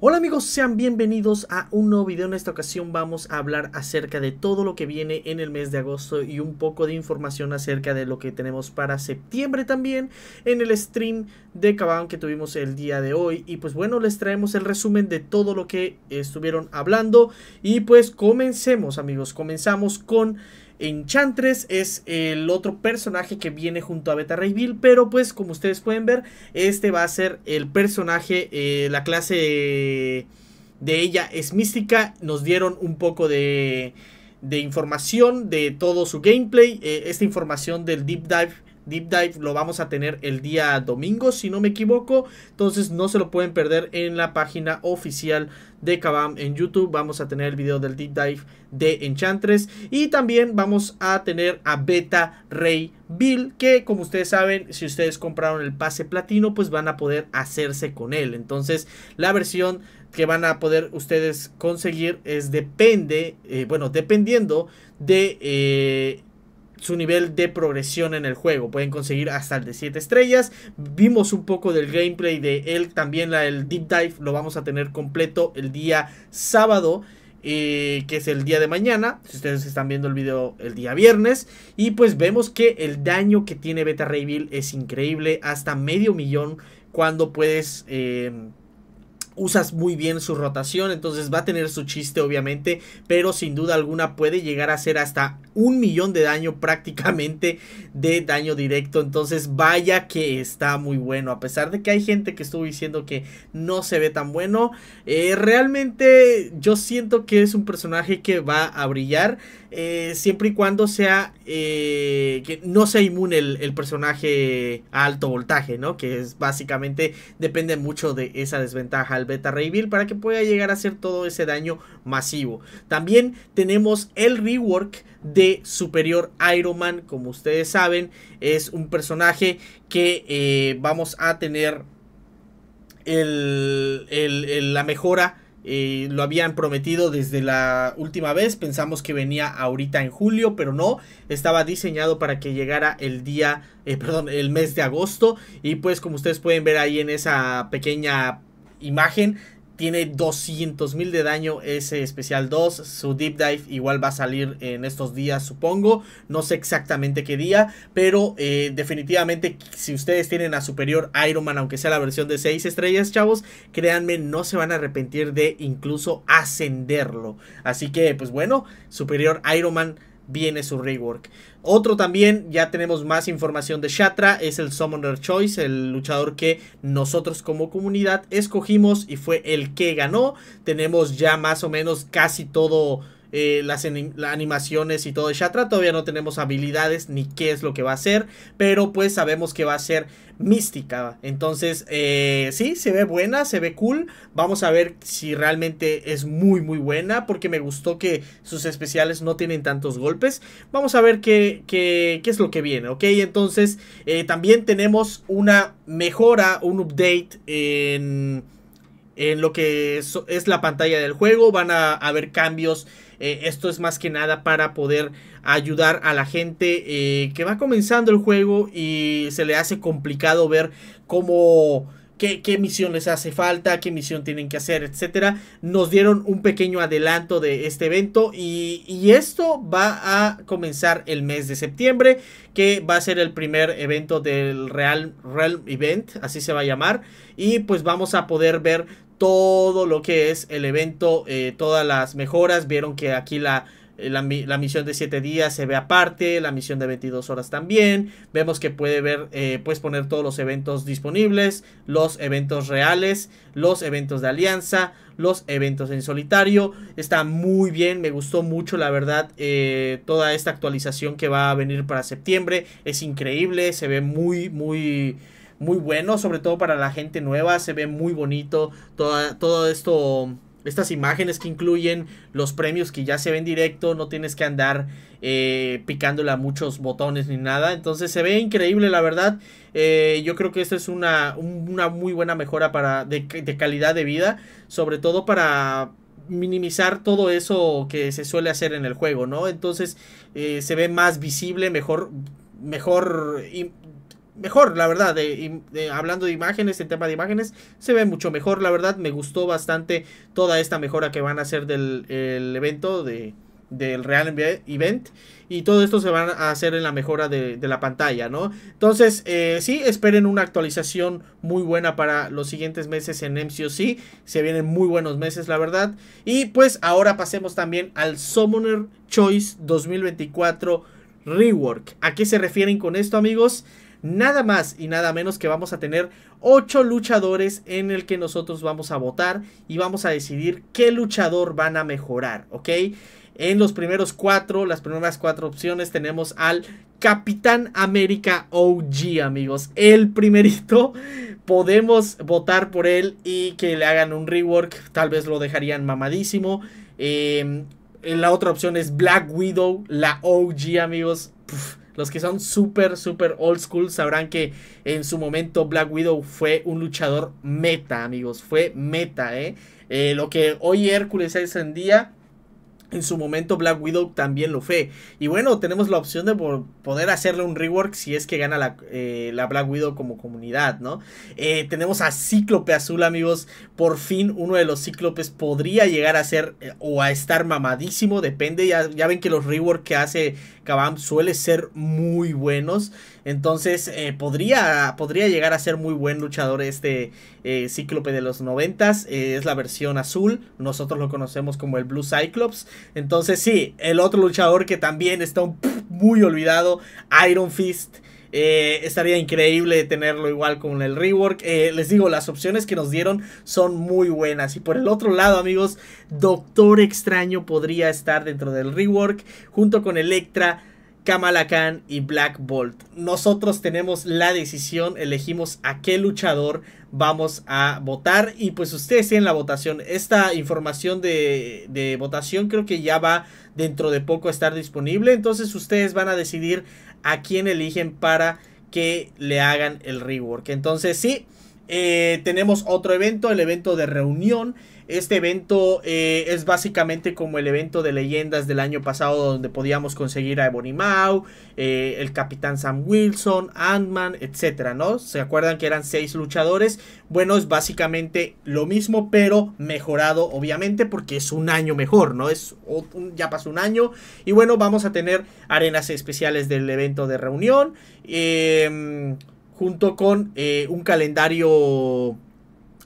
Hola amigos, sean bienvenidos a un nuevo video. En esta ocasión vamos a hablar acerca de todo lo que viene en el mes de agosto y un poco de información acerca de lo que tenemos para septiembre también en el stream de Caban que tuvimos el día de hoy. Y pues bueno, les traemos el resumen de todo lo que estuvieron hablando y pues comencemos amigos, comenzamos con Enchantress es el otro personaje que viene junto a Beta Ray Bill, pero pues como ustedes pueden ver, este va a ser el personaje, eh, la clase de ella es mística, nos dieron un poco de, información de todo su gameplay, eh, esta información del deep dive Deep Dive lo vamos a tener el día domingo, si no me equivoco. Entonces no se lo pueden perder en la página oficial de Kabam en YouTube. Vamos a tener el video del Deep Dive de Enchantress. Y también vamos a tener a Beta Rey Bill, que como ustedes saben, si ustedes compraron el pase platino, pues van a poder hacerse con él. Entonces, la versión que van a poder ustedes conseguir es depende, eh, bueno, dependiendo de... Eh, su nivel de progresión en el juego. Pueden conseguir hasta el de 7 estrellas. Vimos un poco del gameplay de él. También la, el deep dive lo vamos a tener completo el día sábado. Eh, que es el día de mañana, si ustedes están viendo el video el día viernes, y pues vemos que el daño que tiene Beta Bill es increíble, hasta medio millón cuando puedes... Eh, usas muy bien su rotación, entonces va a tener su chiste obviamente, pero sin duda alguna puede llegar a ser hasta un millón de daño prácticamente de daño directo. Entonces vaya que está muy bueno. A pesar de que hay gente que estuvo diciendo que no se ve tan bueno. Eh, realmente yo siento que es un personaje que va a brillar. Eh, siempre y cuando sea eh, que no sea inmune el, personaje a alto voltaje, ¿no? Que es básicamente depende mucho de esa desventaja al beta reveal para que pueda llegar a hacer todo ese daño masivo. También tenemos el rework de Superior Iron Man, como ustedes saben, es un personaje que eh, vamos a tener la mejora. Eh, lo habían prometido desde la última vez. Pensamos que venía ahorita en julio, pero no. Estaba diseñado para que llegara el día, eh, perdón, el mes de agosto. Y pues como ustedes pueden ver ahí en esa pequeña imagen tiene 200.000 de daño ese especial 2. Su deep dive igual va a salir en estos días, supongo. No sé exactamente qué día. Pero eh, definitivamente, si ustedes tienen a superior Iron Man, aunque sea la versión de 6 estrellas, chavos, créanme, no se van a arrepentir de incluso ascenderlo. Así que, pues bueno, superior Iron Man viene su rework. Otro también, ya tenemos más información de Shatra, es el Summoner Choice, el luchador que nosotros como comunidad escogimos y fue el que ganó. Tenemos ya más o menos casi todo eh, las, animaciones y todo de Shatra. Todavía no tenemos habilidades ni qué es lo que va a ser, pero pues sabemos que va a ser mística. Entonces, eh, sí, se ve buena, se ve cool. Vamos a ver si realmente es muy, muy buena, porque me gustó que sus especiales no tienen tantos golpes. Vamos a ver qué, qué, qué es lo que viene, ¿ok? Entonces, eh, también tenemos una mejora, un update en en lo que es, la pantalla del juego. Van a haber cambios. Eh, esto es más que nada para poder ayudar a la gente eh, que va comenzando el juego y se le hace complicado ver cómo... Qué, qué, misión les hace falta, qué misión tienen que hacer, etcétera. Nos dieron un pequeño adelanto de este evento y, esto va a comenzar el mes de septiembre, que va a ser el primer evento del Real Realm Event, así se va a llamar. Y pues vamos a poder ver todo lo que es el evento, eh, todas las mejoras. Vieron que aquí la, eh, misión de 7 días se ve aparte, la misión de 22 horas también. Vemos que puede ver, eh, puedes poner todos los eventos disponibles, los eventos reales, los eventos de alianza, los eventos en solitario. Está muy bien, me gustó mucho la verdad toda esta actualización que va a venir para septiembre. Es increíble, se ve muy, muy muy bueno, sobre todo para la gente nueva, se ve muy bonito toda, todo esto estas imágenes que incluyen los premios que ya se ven directo, no tienes que andar eh, picándole a muchos botones ni nada. Entonces se ve increíble, la verdad. Eh, yo creo que esto es una, muy buena mejora para, de, calidad de vida, sobre todo para minimizar todo eso que se suele hacer en el juego, ¿no? Entonces eh, se ve más visible, mejor mejor mejor, la verdad. De, hablando de imágenes, el tema de imágenes, se ve mucho mejor, la verdad. Me gustó bastante toda esta mejora que van a hacer del evento, de, del Real Event. Y todo esto se van a hacer en la mejora de, la pantalla, ¿no? Entonces, eh, sí, esperen una actualización muy buena para los siguientes meses en MCOC. Se vienen muy buenos meses, la verdad. Y pues ahora pasemos también al Summoner Choice 2024 Rework. ¿A qué se refieren con esto, amigos? nada más y nada menos que vamos a tener 8 luchadores en el que nosotros vamos a votar y vamos a decidir qué luchador van a mejorar, ¿ok? En los primeros cuatro, las primeras cuatro opciones tenemos al Capitán América OG, amigos. El primerito. Podemos votar por él y que le hagan un rework. Tal vez lo dejarían mamadísimo. Eh, la otra opción es Black Widow, la OG, amigos. Los que son súper, súper old school sabrán que en su momento Black Widow fue un luchador meta, amigos. Fue meta, ¿eh? eh lo que hoy Hércules es en día, en su momento Black Widow también lo fue. Y bueno, tenemos la opción de poder hacerle un rework si es que gana la, eh, Black Widow como comunidad, ¿no? Eh, tenemos a Cíclope Azul, amigos. Por fin uno de los Cíclopes podría llegar a ser o a estar mamadísimo, depende. Ya, ya ven que los rework que hace suele ser muy buenos. Entonces eh, podría, podría llegar a ser muy buen luchador este eh, Cíclope de los noventas. Eh, es la versión azul. Nosotros lo conocemos como el Blue Cyclops. Entonces sí, el otro luchador que también está muy olvidado, Iron Fist. Eh, estaría increíble tenerlo igual con el rework. Eh, les digo, las opciones que nos dieron son muy buenas. Y por el otro lado, amigos, Doctor Extraño podría estar dentro del rework junto con Electra. Kamala y Black Bolt. Nosotros tenemos la decisión, elegimos a qué luchador vamos a votar y pues ustedes tienen la votación. Esta información de, votación creo que ya va dentro de poco a estar disponible, entonces ustedes van a decidir a quién eligen para que le hagan el rework. Entonces sí, eh, tenemos otro evento, el evento de reunión este evento eh, es básicamente como el evento de leyendas del año pasado donde podíamos conseguir a Ebony Maw, eh, el Capitán Sam Wilson, Ant-Man, etc. ¿no? ¿Se acuerdan que eran seis luchadores? Bueno, es básicamente lo mismo pero mejorado obviamente porque es un año mejor, ¿no? Es ya pasó un año y bueno, vamos a tener arenas especiales del evento de reunión em, junto con eh, un calendario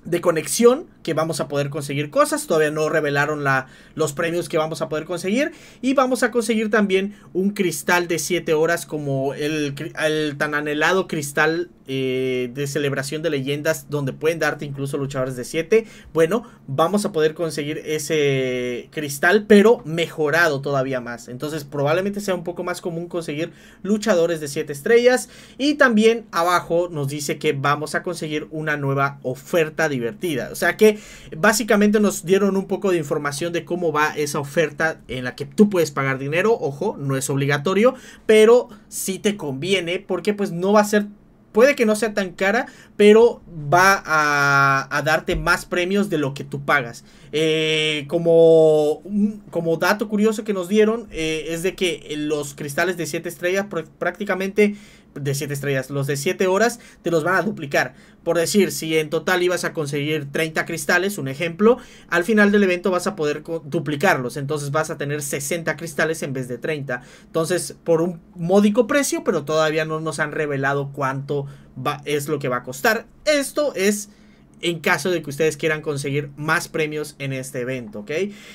de conexión que vamos a poder conseguir cosas. Todavía no revelaron la, los premios que vamos a poder conseguir. Y vamos a conseguir también un cristal de 7 horas como el, el, tan anhelado cristal eh, de celebración de leyendas donde pueden darte incluso luchadores de 7. Bueno, vamos a poder conseguir ese cristal pero mejorado todavía más. Entonces probablemente sea un poco más común conseguir luchadores de 7 estrellas. Y también abajo nos dice que vamos a conseguir una nueva oferta divertida. O sea que básicamente nos dieron un poco de información de cómo va esa oferta en la que tú puedes pagar dinero, ojo, no es obligatorio, pero si te conviene porque pues no va a ser puede que no sea tan cara, pero va a, darte más premios de lo que tú pagas. Eh, como, como dato curioso que nos dieron eh, es de que los cristales de 7 estrellas prácticamente de 7 estrellas. Los de 7 horas te los van a duplicar. Por decir, si en total ibas a conseguir 30 cristales, un ejemplo, al final del evento vas a poder duplicarlos. Entonces vas a tener 60 cristales en vez de 30. Entonces, por un módico precio, pero todavía no nos han revelado cuánto es lo que va a costar. Esto es en caso de que ustedes quieran conseguir más premios en este evento, ¿ok?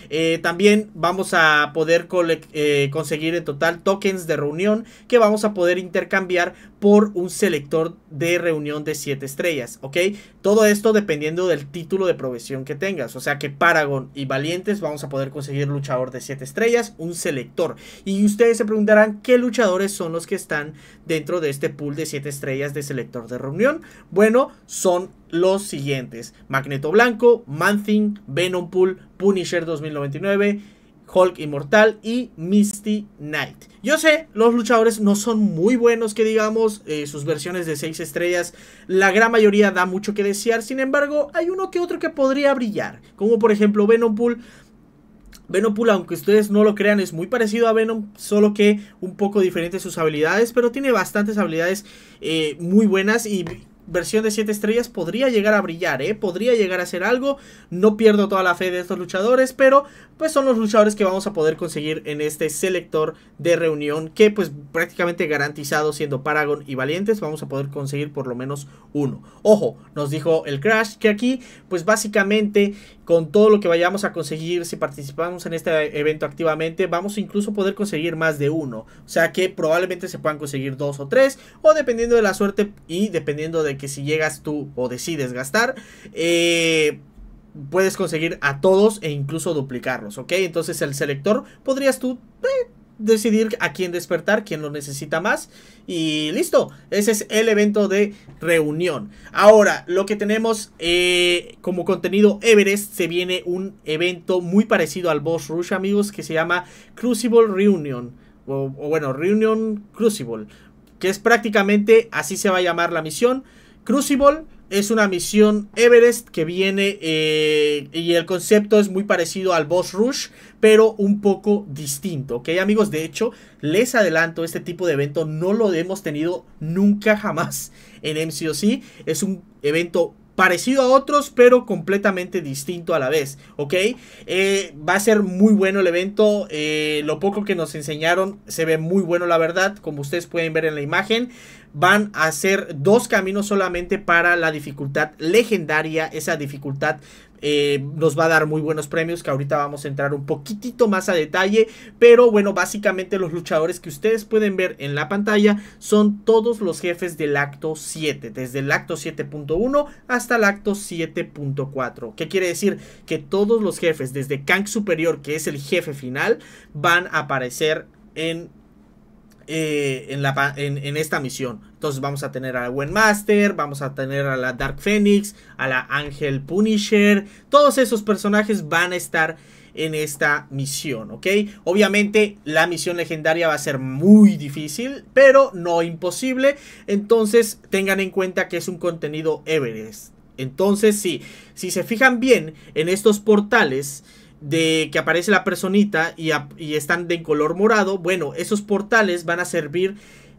Eh, también vamos a poder eh, conseguir en total tokens de reunión que vamos a poder intercambiar por un selector de reunión de 7 estrellas, ¿ok? Todo esto dependiendo del título de profesión que tengas, o sea que Paragon y Valientes vamos a poder conseguir luchador de 7 estrellas, un selector. Y ustedes se preguntarán qué luchadores son los que están dentro de este pool de 7 estrellas de selector de reunión. Bueno, son los siguientes: Magneto Blanco, Manthing, Venom Pool, Punisher 2099. Hulk Inmortal y Misty Knight. Yo sé, los luchadores no son muy buenos, que digamos, eh, sus versiones de 6 estrellas, la gran mayoría da mucho que desear, sin embargo, hay uno que otro que podría brillar, como por ejemplo Venom Pool. Venom Pool, aunque ustedes no lo crean, es muy parecido a Venom, solo que un poco diferente sus habilidades, pero tiene bastantes habilidades eh, muy buenas y versión de 7 estrellas podría llegar a brillar, ¿eh? podría llegar a ser algo. No pierdo toda la fe de estos luchadores, pero pues son los luchadores que vamos a poder conseguir en este selector de reunión que pues prácticamente garantizado siendo Paragon y Valientes vamos a poder conseguir por lo menos uno. Ojo, nos dijo el Crash que aquí pues básicamente con todo lo que vayamos a conseguir si participamos en este evento activamente vamos incluso a poder conseguir más de uno. O sea que probablemente se puedan conseguir dos o tres o dependiendo de la suerte y dependiendo de que si llegas tú o decides gastar, eh, puedes conseguir a todos e incluso duplicarlos, ¿ok? Entonces el selector podrías tú eh, decidir a quién despertar, quién lo necesita más y listo, ese es el evento de reunión. Ahora, lo que tenemos eh, como contenido Everest, se viene un evento muy parecido al Boss Rush, amigos, que se llama Crucible Reunion, o, o bueno, Reunion Crucible, que es prácticamente así se va a llamar la misión. Crucible es una misión Everest que viene eh, y el concepto es muy parecido al Boss Rush, pero un poco distinto, ¿ok amigos? De hecho, les adelanto, este tipo de evento no lo hemos tenido nunca jamás en MCOC, es un evento parecido a otros, pero completamente distinto a la vez, ¿ok? Eh, va a ser muy bueno el evento, eh, lo poco que nos enseñaron se ve muy bueno la verdad, como ustedes pueden ver en la imagen, van a ser dos caminos solamente para la dificultad legendaria, esa dificultad eh, nos va a dar muy buenos premios que ahorita vamos a entrar un poquitito más a detalle pero bueno básicamente los luchadores que ustedes pueden ver en la pantalla son todos los jefes del acto 7 desde el acto 7.1 hasta el acto 7.4 qué quiere decir que todos los jefes desde Kang superior que es el jefe final van a aparecer en eh, en, esta misión. Entonces vamos a tener a la Master, vamos a tener a la Dark Phoenix, a la Ángel Punisher. Todos esos personajes van a estar en esta misión, ¿ok? Obviamente la misión legendaria va a ser muy difícil, pero no imposible. Entonces tengan en cuenta que es un contenido Everest. Entonces sí, si se fijan bien en estos portales de que aparece la personita y, están de color morado, bueno, esos portales van a servir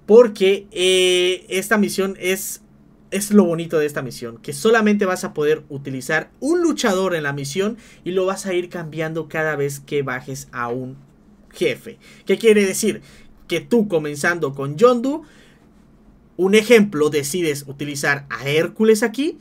porque eh, esta misión es, es lo bonito de esta misión, que solamente vas a poder utilizar un luchador en la misión y lo vas a ir cambiando cada vez que bajes a un jefe. ¿Qué quiere decir? Que tú comenzando con Yondu, un ejemplo, decides utilizar a Hércules aquí,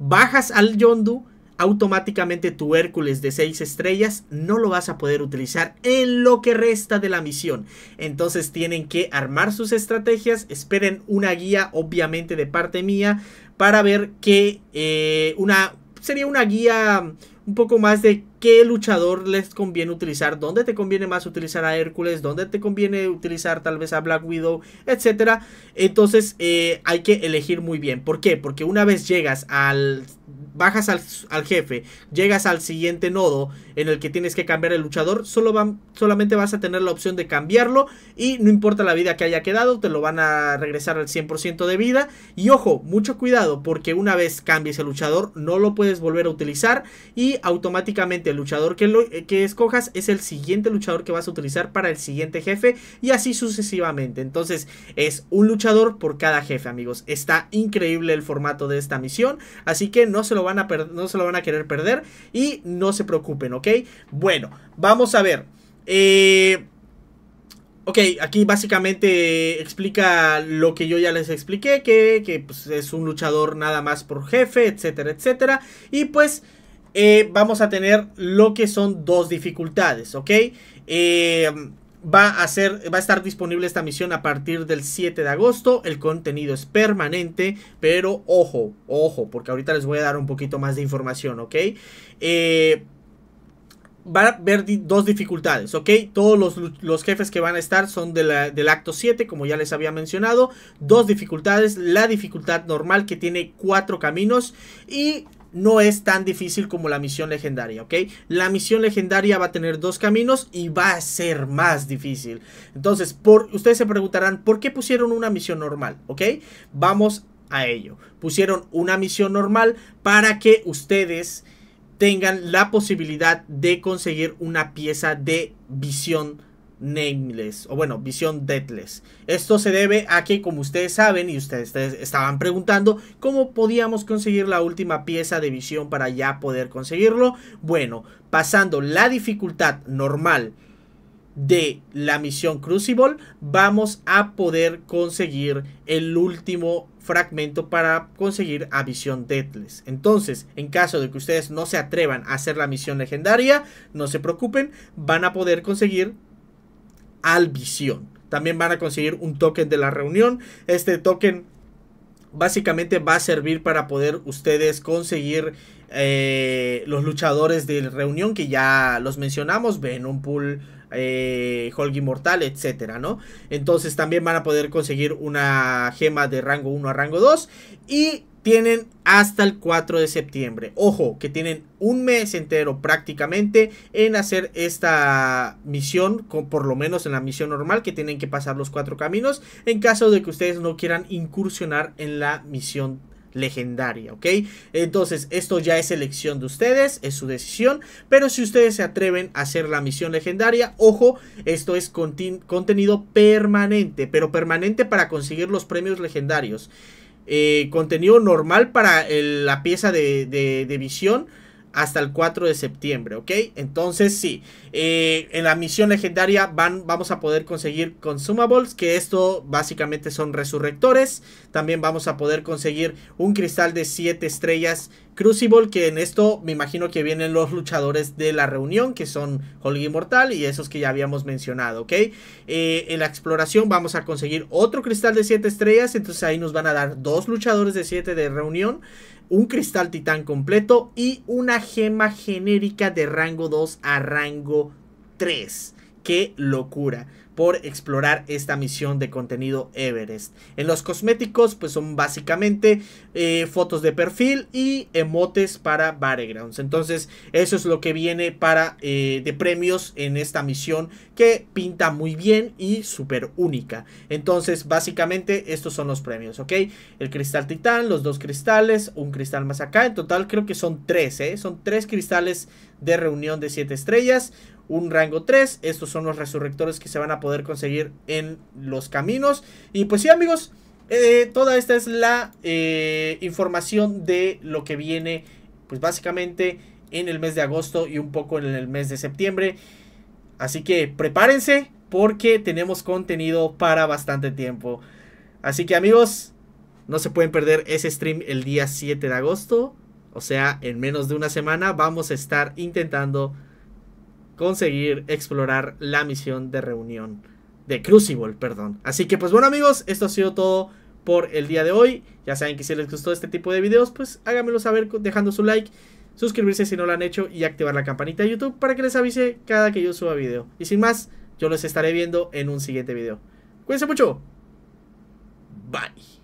bajas al Yondu, automáticamente tu Hércules de 6 estrellas no lo vas a poder utilizar en lo que resta de la misión. Entonces tienen que armar sus estrategias, esperen una guía obviamente de parte mía para ver que eh, una sería una guía mm, un poco más de qué luchador les conviene utilizar, dónde te conviene más utilizar a Hércules, dónde te conviene utilizar tal vez a Black Widow, etcétera. Entonces eh, hay que elegir muy bien. ¿Por qué? Porque una vez llegas al bajas al, jefe, llegas al siguiente nodo en el que tienes que cambiar el luchador, solo solamente vas a tener la opción de cambiarlo y no importa la vida que haya quedado, te lo van a regresar al 100% de vida. Y ojo, mucho cuidado porque una vez cambies el luchador no lo puedes volver a utilizar y automáticamente el luchador que, eh, que escojas es el siguiente luchador que vas a utilizar para el siguiente jefe y así sucesivamente. Entonces es un luchador por cada jefe amigos. Está increíble el formato de esta misión, así que no se lo van a no se lo van a querer perder y no se preocupen, ¿ok? Bueno, vamos a ver. Eh, ok, aquí básicamente explica lo que yo ya les expliqué, que, pues, es un luchador nada más por jefe, etcétera, etcétera. Y pues eh, vamos a tener lo que son dos dificultades, ¿ok? Eh, Va a, ser, va a estar disponible esta misión a partir del 7 de agosto. El contenido es permanente, pero ojo, ojo, porque ahorita les voy a dar un poquito más de información, ¿ok? Eh, va a haber dos dificultades, ¿ok? Todos los, jefes que van a estar son de del acto 7, como ya les había mencionado. Dos dificultades, la dificultad normal que tiene cuatro caminos y no es tan difícil como la misión legendaria, ¿ok? La misión legendaria va a tener dos caminos y va a ser más difícil. Entonces, por, ustedes se preguntarán, ¿por qué pusieron una misión normal? ¿Ok? Vamos a ello. Pusieron una misión normal para que ustedes tengan la posibilidad de conseguir una pieza de visión Nameless, o bueno, visión Deathless. Esto se debe a que, como ustedes saben y ustedes, estaban preguntando, ¿cómo podíamos conseguir la última pieza de visión para ya poder conseguirlo? Bueno, pasando la dificultad normal de la misión Crucible, vamos a poder conseguir el último fragmento para conseguir a Visión Deathless. Entonces, en caso de que ustedes no se atrevan a hacer la misión legendaria, no se preocupen, van a poder conseguir al Visión. También van a conseguir un token de la reunión. Este token básicamente va a servir para poder ustedes conseguir eh, los luchadores de reunión que ya los mencionamos, Venom Pool, eh, etcétera, ¿no? Entonces también van a poder conseguir una gema de rango 1 a rango 2 y tienen hasta el 4 de septiembre. Ojo, que tienen un mes entero prácticamente en hacer esta misión, por lo menos en la misión normal, que tienen que pasar los cuatro caminos, en caso de que ustedes no quieran incursionar en la misión legendaria, ¿ok? Entonces, esto ya es elección de ustedes, es su decisión, pero si ustedes se atreven a hacer la misión legendaria, ojo, esto es contenido permanente, pero permanente para conseguir los premios legendarios. Eh, contenido normal para la pieza de, visión hasta el 4 de septiembre, ¿ok? Entonces sí, eh, en la misión legendaria van, vamos a poder conseguir consumables, que esto básicamente son resurrectores. También vamos a poder conseguir un cristal de 7 estrellas Crucible, que en esto me imagino que vienen los luchadores de la reunión, que son Holy Immortal y esos que ya habíamos mencionado, ¿ok? Eh, en la exploración vamos a conseguir otro cristal de 7 estrellas, entonces ahí nos van a dar dos luchadores de 7 de reunión, un cristal titán completo y una gema genérica de rango 2 a rango 3. ¡Qué locura! por explorar esta misión de contenido Everest. En los cosméticos pues son básicamente eh, fotos de perfil y emotes para battlegrounds. Entonces eso es lo que viene para eh, de premios en esta misión que pinta muy bien y súper única. Entonces básicamente estos son los premios, ¿ok? El cristal titán, los dos cristales, un cristal más acá. En total creo que son tres, ¿eh? Son tres cristales de reunión de siete estrellas un rango 3. Estos son los resurrectores que se van a poder conseguir en los caminos. Y pues sí amigos, eh, toda esta es la eh, información de lo que viene pues básicamente en el mes de agosto y un poco en el mes de septiembre. Así que prepárense porque tenemos contenido para bastante tiempo. Así que amigos, no se pueden perder ese stream el día 7 de agosto. O sea, en menos de una semana vamos a estar intentando conseguir explorar la misión de reunión de Crucible, perdón. Así que pues bueno amigos, esto ha sido todo por el día de hoy. Ya saben que si les gustó este tipo de videos, pues háganmelo saber dejando su like, suscribirse si no lo han hecho y activar la campanita de YouTube para que les avise cada que yo suba video. Y sin más, yo los estaré viendo en un siguiente video. Cuídense mucho. Bye.